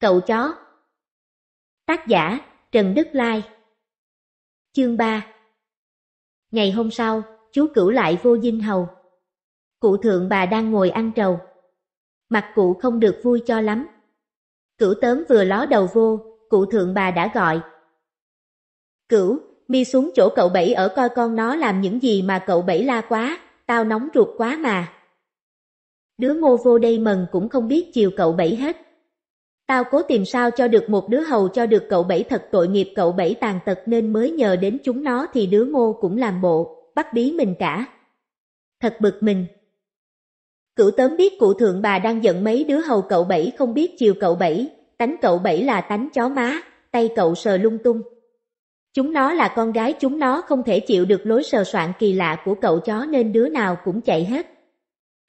Cậu chó Tác giả Trần Đức Lai Chương 3 Ngày hôm sau, chú cửu lại vô dinh hầu. Cụ thượng bà đang ngồi ăn trầu. Mặt cụ không được vui cho lắm. Cửu tớm vừa ló đầu vô, cụ thượng bà đã gọi. Cửu, mi xuống chỗ cậu bảy ở coi con nó làm những gì mà cậu bảy la quá, tao nóng ruột quá mà. Đứa ngô vô đây mần cũng không biết chiều cậu bảy hết. Tao cố tìm sao cho được một đứa hầu cho được cậu bảy thật tội nghiệp cậu bảy tàn tật nên mới nhờ đến chúng nó thì đứa ngô cũng làm bộ, bắt bí mình cả. Thật bực mình. Cửu tớm biết cụ thượng bà đang giận mấy đứa hầu cậu bảy không biết chiều cậu bảy, tánh cậu bảy là tánh chó má, tay cậu sờ lung tung. Chúng nó là con gái chúng nó không thể chịu được lối sờ soạn kỳ lạ của cậu chó nên đứa nào cũng chạy hết.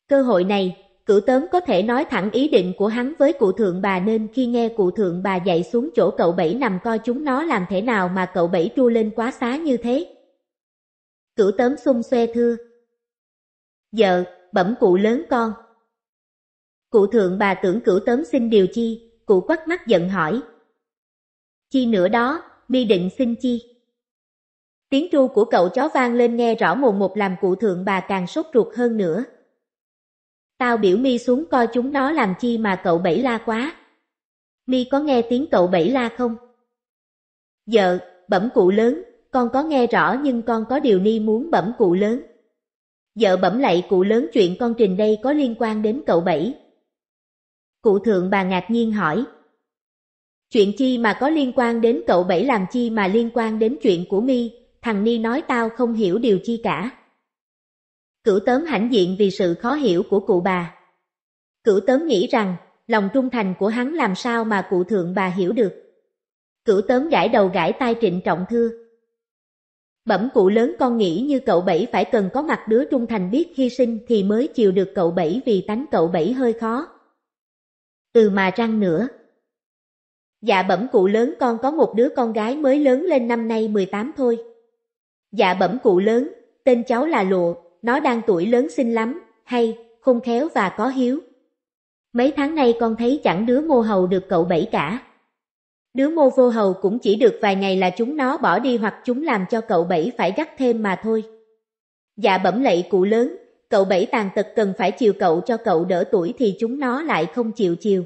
Cơ hội này, Cử tớm có thể nói thẳng ý định của hắn với cụ thượng bà nên khi nghe cụ thượng bà dậy xuống chỗ cậu bảy nằm coi chúng nó làm thế nào mà cậu bảy tru lên quá xá như thế. cử tớm xung xoe thưa. Giờ bẩm cụ lớn con. Cụ thượng bà tưởng cử tớm xin điều chi, cụ quắt mắt giận hỏi. Chi nữa đó, mi định xin chi. Tiếng tru của cậu chó vang lên nghe rõ mồn một làm cụ thượng bà càng sốt ruột hơn nữa. Tao biểu mi xuống coi chúng nó làm chi mà cậu bẫy la quá. Mi có nghe tiếng cậu bẫy la không? Vợ, bẩm cụ lớn, con có nghe rõ nhưng con có điều ni muốn bẩm cụ lớn. Vợ bẩm lại cụ lớn chuyện con trình đây có liên quan đến cậu bảy. Cụ thượng bà ngạc nhiên hỏi. Chuyện chi mà có liên quan đến cậu bảy làm chi mà liên quan đến chuyện của mi, thằng Ni nói tao không hiểu điều chi cả. Cửu tớm hãnh diện vì sự khó hiểu của cụ bà. Cửu tớm nghĩ rằng, lòng trung thành của hắn làm sao mà cụ thượng bà hiểu được. Cửu tớm gãi đầu gãi tai trịnh trọng thưa. Bẩm cụ lớn con nghĩ như cậu bảy phải cần có mặt đứa trung thành biết hy sinh thì mới chiều được cậu bảy vì tánh cậu bảy hơi khó. Từ mà răng nữa. Dạ bẩm cụ lớn con có một đứa con gái mới lớn lên năm nay 18 thôi. Dạ bẩm cụ lớn, tên cháu là lụa nó đang tuổi lớn xinh lắm, hay, khôn khéo và có hiếu. Mấy tháng nay con thấy chẳng đứa mô hầu được cậu bẫy cả. Đứa mô vô hầu cũng chỉ được vài ngày là chúng nó bỏ đi hoặc chúng làm cho cậu bẫy phải gắt thêm mà thôi. Dạ bẩm lạy cụ lớn, cậu bẫy tàn tật cần phải chiều cậu cho cậu đỡ tuổi thì chúng nó lại không chịu chiều.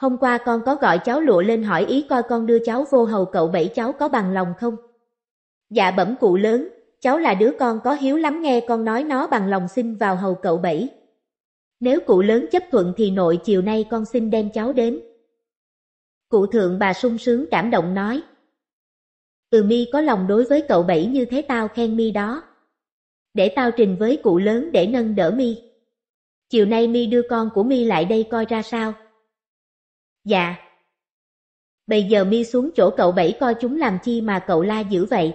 Hôm qua con có gọi cháu lụa lên hỏi ý coi con đưa cháu vô hầu cậu bẫy cháu có bằng lòng không? Dạ bẩm cụ lớn, cháu là đứa con có hiếu lắm nghe con nói nó bằng lòng xin vào hầu cậu bảy. Nếu cụ lớn chấp thuận thì nội chiều nay con xin đem cháu đến. Cụ thượng bà sung sướng cảm động nói. từ mi có lòng đối với cậu bảy như thế tao khen mi đó. Để tao trình với cụ lớn để nâng đỡ mi. Chiều nay mi đưa con của mi lại đây coi ra sao. Dạ. Bây giờ mi xuống chỗ cậu bảy coi chúng làm chi mà cậu la dữ vậy.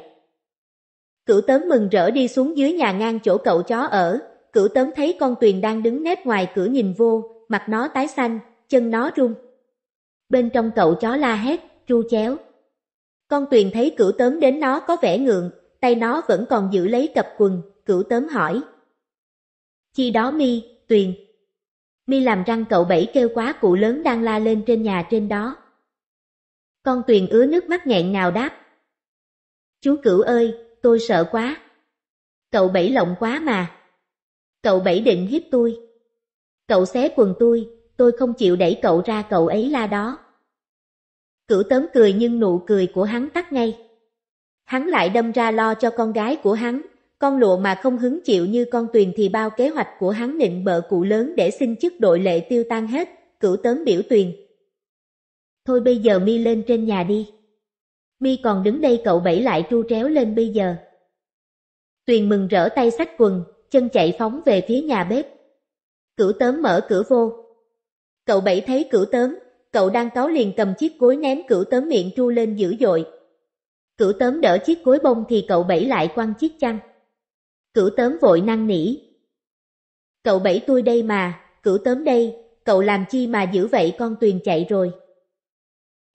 Cửu tớm mừng rỡ đi xuống dưới nhà ngang chỗ cậu chó ở, cửu tớm thấy con tuyền đang đứng nép ngoài cửa nhìn vô, mặt nó tái xanh, chân nó rung. Bên trong cậu chó la hét, chu chéo. Con tuyền thấy cửu tớm đến nó có vẻ ngượng, tay nó vẫn còn giữ lấy cặp quần, cửu tớm hỏi. Chi đó mi, tuyền. Mi làm răng cậu bảy kêu quá cụ lớn đang la lên trên nhà trên đó. Con tuyền ứa nước mắt nghẹn ngào đáp. Chú cửu ơi, tôi sợ quá. Cậu bẫy lộng quá mà. Cậu bẫy định hiếp tôi. Cậu xé quần tôi, tôi không chịu đẩy cậu ra cậu ấy la đó. Cửu tớm cười nhưng nụ cười của hắn tắt ngay. Hắn lại đâm ra lo cho con gái của hắn, con lụa mà không hứng chịu như con tuyền thì bao kế hoạch của hắn nịnh bợ cụ lớn để xin chức đội lệ tiêu tan hết, cửu tớm biểu tuyền. Thôi bây giờ mi lên trên nhà đi. Mi còn đứng đây cậu bẫy lại tru tréo lên bây giờ. Tuyền mừng rỡ tay sách quần, chân chạy phóng về phía nhà bếp. Cửu tớm mở cửa vô. Cậu bẫy thấy cửu tớm, cậu đang cáo liền cầm chiếc cối ném cửu tớm miệng tru lên dữ dội. Cửu tớm đỡ chiếc cối bông thì cậu bẫy lại quăng chiếc chăn. Cửu tớm vội năn nỉ. Cậu bẫy tôi đây mà, cửu tớm đây, cậu làm chi mà giữ vậy con Tuyền chạy rồi.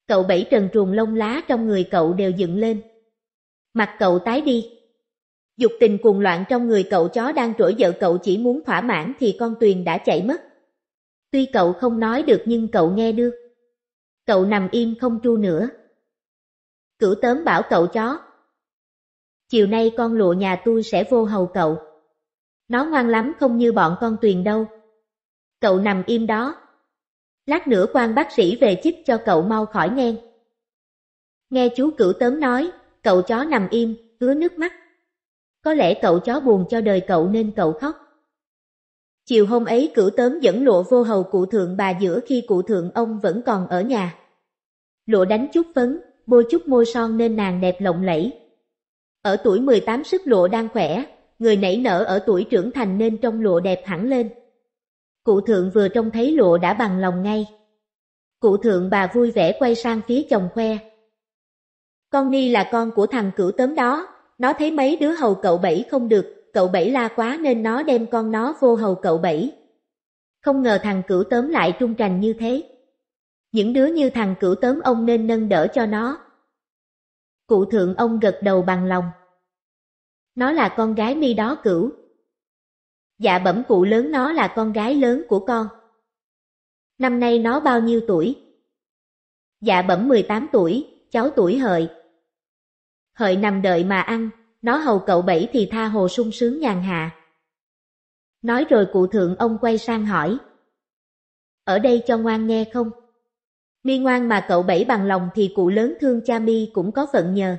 Cậu bảy trần truồng lông lá trong người cậu đều dựng lên. Mặt cậu tái đi. Dục tình cuồng loạn trong người cậu chó đang trỗi dậy cậu chỉ muốn thỏa mãn thì con tuyền đã chạy mất. Tuy cậu không nói được nhưng cậu nghe được. Cậu nằm im không tru nữa. Cửu tớm bảo cậu chó. Chiều nay con lụa nhà tôi sẽ vô hầu cậu. Nó ngoan lắm không như bọn con tuyền đâu. Cậu nằm im đó. Lát nữa quan bác sĩ về chích cho cậu mau khỏi nhen. Nghe chú cửu tớm nói, cậu chó nằm im, ứa nước mắt. Có lẽ cậu chó buồn cho đời cậu nên cậu khóc. Chiều hôm ấy cửu tớm dẫn lụa vô hầu cụ thượng bà giữa khi cụ thượng ông vẫn còn ở nhà. Lụa đánh chút phấn, bôi chút môi son nên nàng đẹp lộng lẫy. Ở tuổi 18 sức lụa đang khỏe, người nảy nở ở tuổi trưởng thành nên trong lụa đẹp hẳn lên. Cụ thượng vừa trông thấy lụa đã bằng lòng ngay. Cụ thượng bà vui vẻ quay sang phía chồng khoe. Con Ni là con của thằng cửu tớm đó, nó thấy mấy đứa hầu cậu bảy không được, cậu bảy la quá nên nó đem con nó vô hầu cậu bảy. Không ngờ thằng cửu tớm lại trung trành như thế. Những đứa như thằng cửu tớm ông nên nâng đỡ cho nó. Cụ thượng ông gật đầu bằng lòng. Nó là con gái mi đó cửu, Dạ bẩm cụ lớn nó là con gái lớn của con. Năm nay nó bao nhiêu tuổi? Dạ bẩm 18 tuổi, cháu tuổi hợi. Hợi nằm đợi mà ăn, nó hầu cậu bảy thì tha hồ sung sướng nhàn hạ. Nói rồi cụ thượng ông quay sang hỏi. Ở đây cho ngoan nghe không? Mi ngoan mà cậu bảy bằng lòng thì cụ lớn thương cha mi cũng có phận nhờ.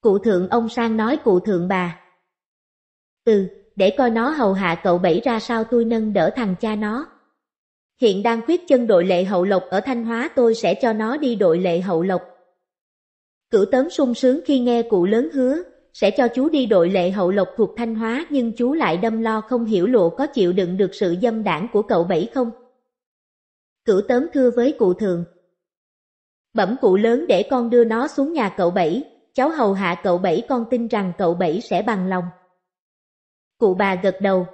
Cụ thượng ông sang nói cụ thượng bà. Ừ, để coi nó hầu hạ cậu bảy ra sao tôi nâng đỡ thằng cha nó. Hiện đang quyết chân đội lệ hậu lộc ở Thanh Hóa tôi sẽ cho nó đi đội lệ hậu lộc. Cửu tấn sung sướng khi nghe cụ lớn hứa, sẽ cho chú đi đội lệ hậu lộc thuộc Thanh Hóa nhưng chú lại đâm lo không hiểu lộ có chịu đựng được sự dâm đảng của cậu bảy không. Cửu tớm thưa với cụ thường. Bẩm cụ lớn để con đưa nó xuống nhà cậu bảy, cháu hầu hạ cậu bảy con tin rằng cậu bảy sẽ bằng lòng. Cụ bà gật đầu.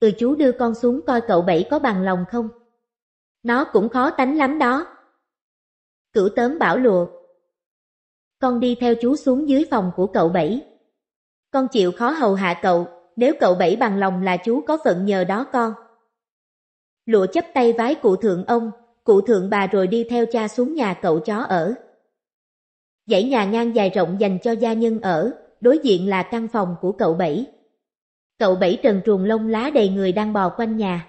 Ừ chú đưa con xuống coi cậu bảy có bằng lòng không. Nó cũng khó tánh lắm đó. Cửu tớm bảo lùa. Con đi theo chú xuống dưới phòng của cậu bảy. Con chịu khó hầu hạ cậu, nếu cậu bảy bằng lòng là chú có phận nhờ đó con. Lụa chấp tay vái cụ thượng ông, cụ thượng bà rồi đi theo cha xuống nhà cậu chó ở. Dãy nhà ngang dài rộng dành cho gia nhân ở, đối diện là căn phòng của cậu bảy cậu bảy trần truồng lông lá đầy người đang bò quanh nhà.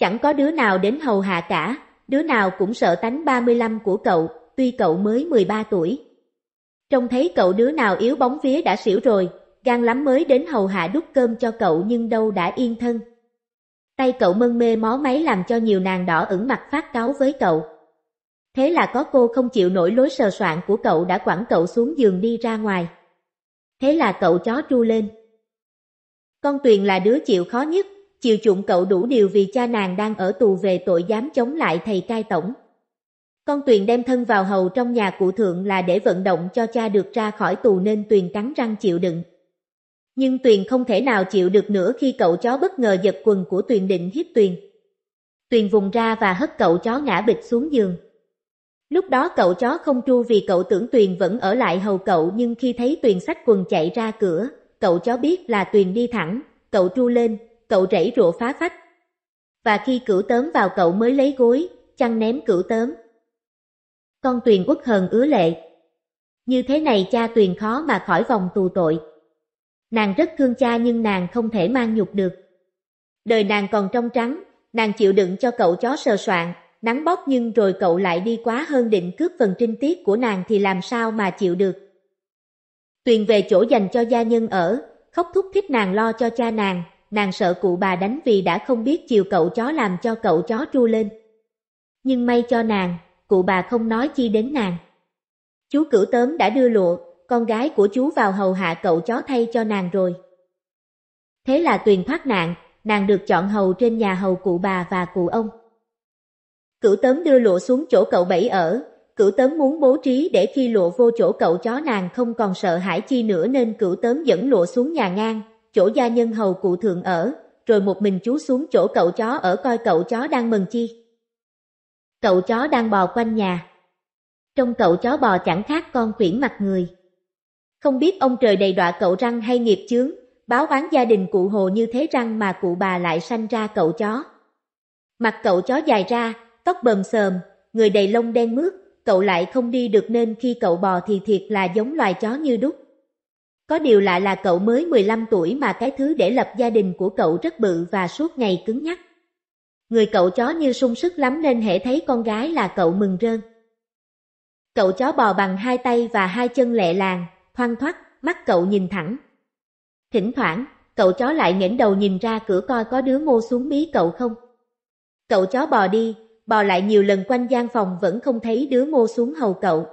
Chẳng có đứa nào đến hầu hạ cả, đứa nào cũng sợ tánh 35 của cậu, tuy cậu mới 13 tuổi. Trông thấy cậu đứa nào yếu bóng vía đã xỉu rồi, gan lắm mới đến hầu hạ đút cơm cho cậu nhưng đâu đã yên thân. Tay cậu mân mê mó máy làm cho nhiều nàng đỏ ửng mặt phát cáo với cậu. Thế là có cô không chịu nổi lối sờ soạn của cậu đã quẳng cậu xuống giường đi ra ngoài. Thế là cậu chó tru lên. Con Tuyền là đứa chịu khó nhất, chịu chuộng cậu đủ điều vì cha nàng đang ở tù về tội dám chống lại thầy cai tổng. Con Tuyền đem thân vào hầu trong nhà cụ thượng là để vận động cho cha được ra khỏi tù nên Tuyền cắn răng chịu đựng. Nhưng Tuyền không thể nào chịu được nữa khi cậu chó bất ngờ giật quần của Tuyền định hiếp Tuyền. Tuyền vùng ra và hất cậu chó ngã bịch xuống giường. Lúc đó cậu chó không tru vì cậu tưởng Tuyền vẫn ở lại hầu cậu nhưng khi thấy Tuyền sách quần chạy ra cửa, cậu chó biết là tuyền đi thẳng, cậu tru lên, cậu rẫy rụa phá phách. Và khi cửu tớm vào cậu mới lấy gối, chăn ném cửu tớm. Con tuyền quốc hờn ứa lệ. Như thế này cha tuyền khó mà khỏi vòng tù tội. Nàng rất thương cha nhưng nàng không thể mang nhục được. Đời nàng còn trong trắng, nàng chịu đựng cho cậu chó sờ soạn, nắng bóp nhưng rồi cậu lại đi quá hơn định cướp phần trinh tiết của nàng thì làm sao mà chịu được. Tuyền về chỗ dành cho gia nhân ở, khóc thúc thích nàng lo cho cha nàng, nàng sợ cụ bà đánh vì đã không biết chiều cậu chó làm cho cậu chó tru lên. Nhưng may cho nàng, cụ bà không nói chi đến nàng. Chú cửu tớm đã đưa lụa, con gái của chú vào hầu hạ cậu chó thay cho nàng rồi. Thế là tuyền thoát nạn, nàng được chọn hầu trên nhà hầu cụ bà và cụ ông. Cửu tớm đưa lụa xuống chỗ cậu bảy ở, cửu tớm muốn bố trí để khi lộ vô chỗ cậu chó nàng không còn sợ hãi chi nữa nên cửu tớm dẫn lộ xuống nhà ngang, chỗ gia nhân hầu cụ thường ở, rồi một mình chú xuống chỗ cậu chó ở coi cậu chó đang mừng chi. Cậu chó đang bò quanh nhà. Trong cậu chó bò chẳng khác con khuyển mặt người. Không biết ông trời đầy đọa cậu răng hay nghiệp chướng, báo oán gia đình cụ hồ như thế răng mà cụ bà lại sanh ra cậu chó. Mặt cậu chó dài ra, tóc bờm sờm, người đầy lông đen mướt, cậu lại không đi được nên khi cậu bò thì thiệt là giống loài chó như đúc. Có điều lạ là cậu mới 15 tuổi mà cái thứ để lập gia đình của cậu rất bự và suốt ngày cứng nhắc. Người cậu chó như sung sức lắm nên hễ thấy con gái là cậu mừng rơn. Cậu chó bò bằng hai tay và hai chân lẹ làng, thoăn thoắt, mắt cậu nhìn thẳng. Thỉnh thoảng, cậu chó lại ngẩng đầu nhìn ra cửa coi có đứa ngô xuống mí cậu không. Cậu chó bò đi, bò lại nhiều lần quanh gian phòng vẫn không thấy đứa mô xuống hầu cậu.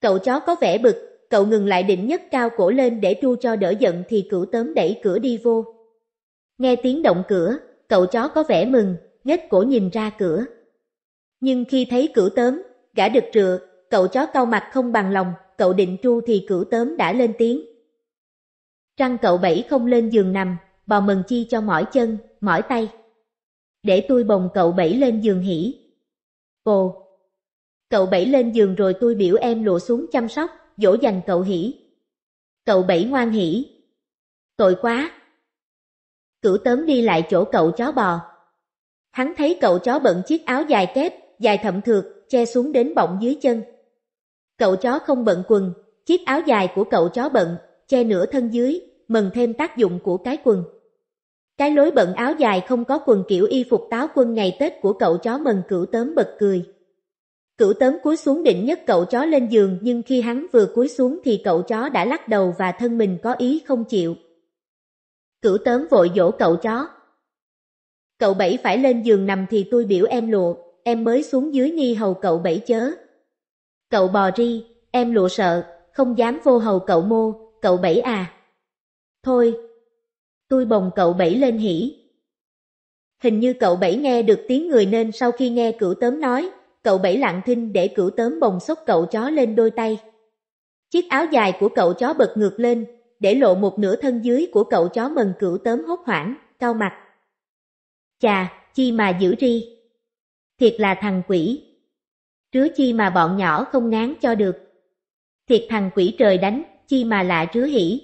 Cậu chó có vẻ bực, cậu ngừng lại định nhất cao cổ lên để tru cho đỡ giận thì cửu tớm đẩy cửa đi vô. Nghe tiếng động cửa, cậu chó có vẻ mừng, nhếch cổ nhìn ra cửa. Nhưng khi thấy cửu tớm, gã đực rựa, cậu chó cau mặt không bằng lòng, cậu định tru thì cửu tớm đã lên tiếng. trăng cậu bẫy không lên giường nằm, bò mừng chi cho mỏi chân, mỏi tay để tôi bồng cậu bảy lên giường hỉ. Cô Cậu bảy lên giường rồi tôi biểu em lụa xuống chăm sóc, dỗ dành cậu hỉ. Cậu bảy ngoan hỉ. Tội quá! Cửu tớm đi lại chỗ cậu chó bò. Hắn thấy cậu chó bận chiếc áo dài kép, dài thậm thược, che xuống đến bọng dưới chân. Cậu chó không bận quần, chiếc áo dài của cậu chó bận, che nửa thân dưới, mừng thêm tác dụng của cái quần. Cái lối bận áo dài không có quần kiểu y phục táo quân ngày Tết của cậu chó mần cửu tớm bật cười. Cửu tớm cúi xuống định nhất cậu chó lên giường nhưng khi hắn vừa cúi xuống thì cậu chó đã lắc đầu và thân mình có ý không chịu. Cửu tớm vội dỗ cậu chó. Cậu bảy phải lên giường nằm thì tôi biểu em lụa, em mới xuống dưới nghi hầu cậu bảy chớ. Cậu bò ri, em lụa sợ, không dám vô hầu cậu mô, cậu bảy à. Thôi, Tôi bồng cậu Bảy lên hỉ. Hình như cậu Bảy nghe được tiếng người nên sau khi nghe cửu tớm nói, cậu Bảy lặng thinh để cửu tớm bồng xốc cậu chó lên đôi tay. Chiếc áo dài của cậu chó bật ngược lên, để lộ một nửa thân dưới của cậu chó mần cửu tớm hốt hoảng, cau mặt. Chà, chi mà giữ ri. Thiệt là thằng quỷ. Trứa chi mà bọn nhỏ không ngán cho được. Thiệt thằng quỷ trời đánh, chi mà lạ trứa hỉ.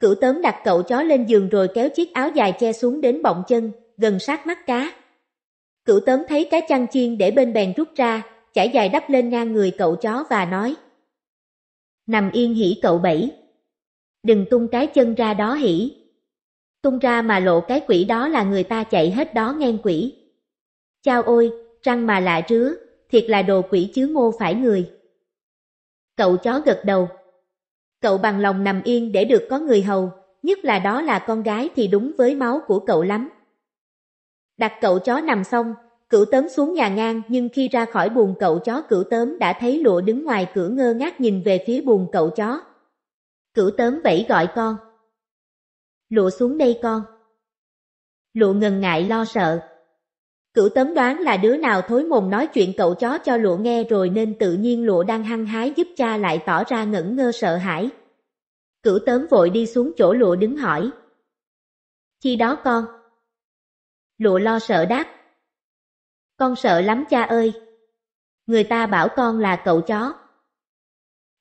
Cửu tớm đặt cậu chó lên giường rồi kéo chiếc áo dài che xuống đến bọng chân, gần sát mắt cá. Cửu tớm thấy cái chăn chiên để bên bèn rút ra, chải dài đắp lên ngang người cậu chó và nói. Nằm yên hỉ cậu bảy. Đừng tung cái chân ra đó hỉ. Tung ra mà lộ cái quỷ đó là người ta chạy hết đó ngang quỷ. Chao ôi, răng mà lạ rứa, thiệt là đồ quỷ chứ ngô phải người. Cậu chó gật đầu. Cậu bằng lòng nằm yên để được có người hầu, nhất là đó là con gái thì đúng với máu của cậu lắm. Đặt cậu chó nằm xong, cửu tớm xuống nhà ngang nhưng khi ra khỏi buồng cậu chó cửu tớm đã thấy lụa đứng ngoài cửa ngơ ngác nhìn về phía buồng cậu chó. Cửu tớm vẫy gọi con. Lụa xuống đây con. Lụa ngần ngại lo sợ, Cửu tấm đoán là đứa nào thối mồm nói chuyện cậu chó cho lụa nghe rồi nên tự nhiên lụa đang hăng hái giúp cha lại tỏ ra ngẩn ngơ sợ hãi. Cửu tấm vội đi xuống chỗ lụa đứng hỏi. Chi đó con? Lụa lo sợ đáp. Con sợ lắm cha ơi. Người ta bảo con là cậu chó.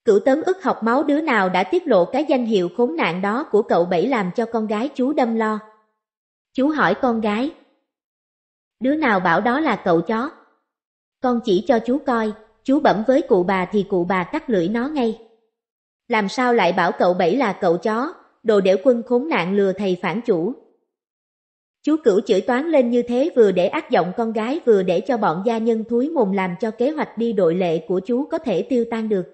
Cửu tấm ức học máu đứa nào đã tiết lộ cái danh hiệu khốn nạn đó của cậu bảy làm cho con gái chú đâm lo. Chú hỏi con gái đứa nào bảo đó là cậu chó. Con chỉ cho chú coi, chú bẩm với cụ bà thì cụ bà cắt lưỡi nó ngay. Làm sao lại bảo cậu bảy là cậu chó, đồ đẻo quân khốn nạn lừa thầy phản chủ. Chú cửu chửi toán lên như thế vừa để ác giọng con gái vừa để cho bọn gia nhân thúi mồm làm cho kế hoạch đi đội lệ của chú có thể tiêu tan được.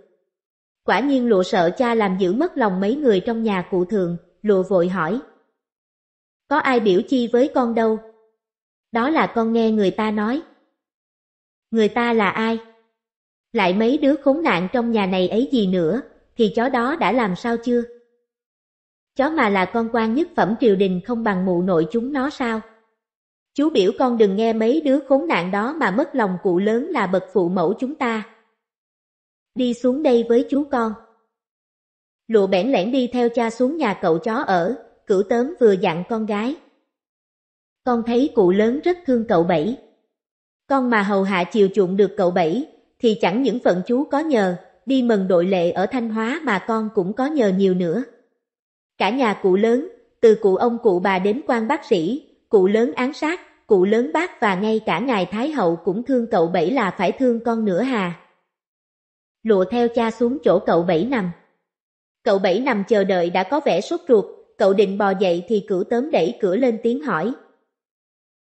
Quả nhiên lụa sợ cha làm giữ mất lòng mấy người trong nhà cụ thường, lụa vội hỏi. Có ai biểu chi với con đâu, đó là con nghe người ta nói. Người ta là ai? Lại mấy đứa khốn nạn trong nhà này ấy gì nữa, thì chó đó đã làm sao chưa? Chó mà là con quan nhất phẩm triều đình không bằng mụ nội chúng nó sao? Chú biểu con đừng nghe mấy đứa khốn nạn đó mà mất lòng cụ lớn là bậc phụ mẫu chúng ta. Đi xuống đây với chú con. Lụa bẽn lẽn đi theo cha xuống nhà cậu chó ở, cửu tớm vừa dặn con gái, con thấy cụ lớn rất thương cậu bảy. Con mà hầu hạ chiều chuộng được cậu bảy, thì chẳng những phận chú có nhờ, đi mừng đội lệ ở Thanh Hóa mà con cũng có nhờ nhiều nữa. Cả nhà cụ lớn, từ cụ ông cụ bà đến quan bác sĩ, cụ lớn án sát, cụ lớn bác và ngay cả ngài Thái Hậu cũng thương cậu bảy là phải thương con nữa hà. Lụa theo cha xuống chỗ cậu bảy nằm. Cậu bảy nằm chờ đợi đã có vẻ sốt ruột, cậu định bò dậy thì cửu tớm đẩy cửa lên tiếng hỏi,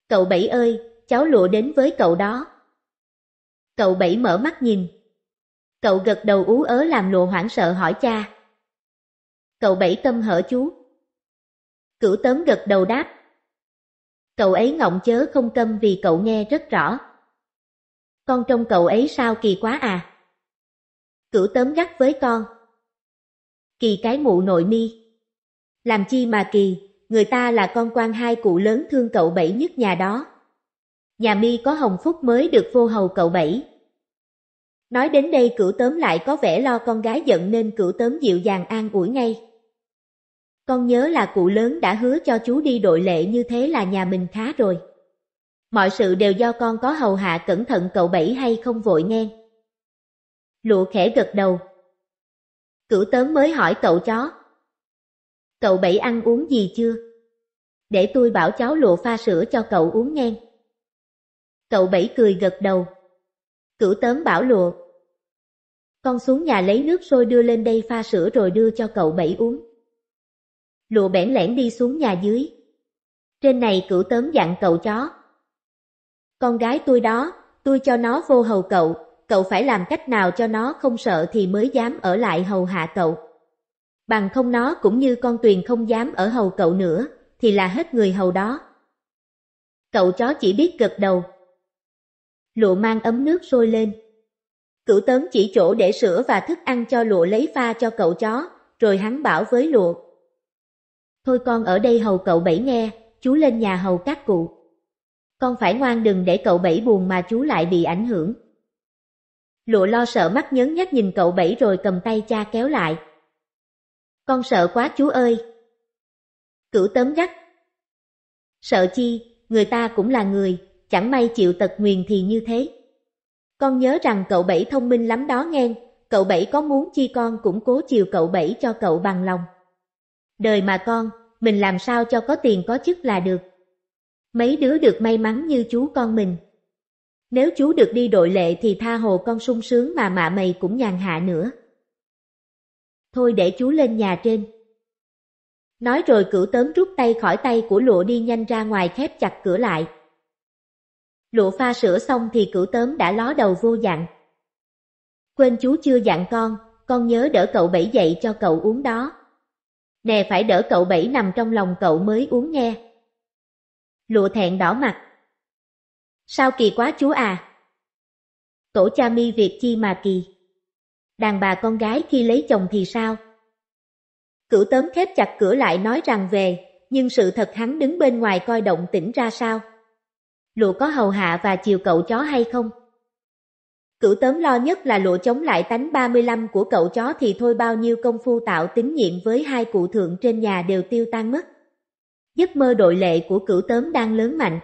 Cậu Bảy ơi, cháu lụa đến với cậu đó. Cậu Bảy mở mắt nhìn. Cậu gật đầu ú ớ làm lụa hoảng sợ hỏi cha. Cậu Bảy tâm hở chú. Cửu tớm gật đầu đáp. Cậu ấy ngọng chớ không câm vì cậu nghe rất rõ. Con trông cậu ấy sao kỳ quá à? Cửu tớm gắt với con. Kỳ cái mụ nội mi. Làm chi mà kỳ, người ta là con quan hai cụ lớn thương cậu bảy nhất nhà đó. Nhà mi có hồng phúc mới được vô hầu cậu bảy. Nói đến đây cửu tớm lại có vẻ lo con gái giận nên cửu tớm dịu dàng an ủi ngay. Con nhớ là cụ lớn đã hứa cho chú đi đội lệ như thế là nhà mình khá rồi. Mọi sự đều do con có hầu hạ cẩn thận cậu bảy hay không vội nghe. Lụa khẽ gật đầu. Cửu tớm mới hỏi cậu chó, Cậu Bảy ăn uống gì chưa? Để tôi bảo cháu lụa pha sữa cho cậu uống nghe. Cậu Bảy cười gật đầu. Cửu tớm bảo lụa. Con xuống nhà lấy nước sôi đưa lên đây pha sữa rồi đưa cho cậu Bảy uống. Lụa bẽn lẽn đi xuống nhà dưới. Trên này cửu tớm dặn cậu chó. Con gái tôi đó, tôi cho nó vô hầu cậu, cậu phải làm cách nào cho nó không sợ thì mới dám ở lại hầu hạ cậu bằng không nó cũng như con tuyền không dám ở hầu cậu nữa, thì là hết người hầu đó. Cậu chó chỉ biết gật đầu. Lụa mang ấm nước sôi lên. Cửu tớm chỉ chỗ để sữa và thức ăn cho lụa lấy pha cho cậu chó, rồi hắn bảo với lụa. Thôi con ở đây hầu cậu bảy nghe, chú lên nhà hầu các cụ. Con phải ngoan đừng để cậu bảy buồn mà chú lại bị ảnh hưởng. Lụa lo sợ mắt nhấn nhát nhìn cậu bảy rồi cầm tay cha kéo lại. Con sợ quá chú ơi. Cửu tấm gắt. Sợ chi, người ta cũng là người, chẳng may chịu tật nguyền thì như thế. Con nhớ rằng cậu bảy thông minh lắm đó nghe, cậu bảy có muốn chi con cũng cố chiều cậu bảy cho cậu bằng lòng. Đời mà con, mình làm sao cho có tiền có chức là được. Mấy đứa được may mắn như chú con mình. Nếu chú được đi đội lệ thì tha hồ con sung sướng mà mạ mày cũng nhàn hạ nữa thôi để chú lên nhà trên. Nói rồi cửu tớm rút tay khỏi tay của lụa đi nhanh ra ngoài khép chặt cửa lại. Lụa pha sữa xong thì cửu tớm đã ló đầu vô dặn. Quên chú chưa dặn con, con nhớ đỡ cậu bảy dậy cho cậu uống đó. Nè phải đỡ cậu bảy nằm trong lòng cậu mới uống nghe. Lụa thẹn đỏ mặt. Sao kỳ quá chú à? Tổ cha mi việc chi mà kỳ đàn bà con gái khi lấy chồng thì sao? Cửu tớm khép chặt cửa lại nói rằng về, nhưng sự thật hắn đứng bên ngoài coi động tĩnh ra sao. Lụa có hầu hạ và chiều cậu chó hay không? Cửu tớm lo nhất là lụa chống lại tánh 35 của cậu chó thì thôi bao nhiêu công phu tạo tín nhiệm với hai cụ thượng trên nhà đều tiêu tan mất. Giấc mơ đội lệ của cửu tớm đang lớn mạnh,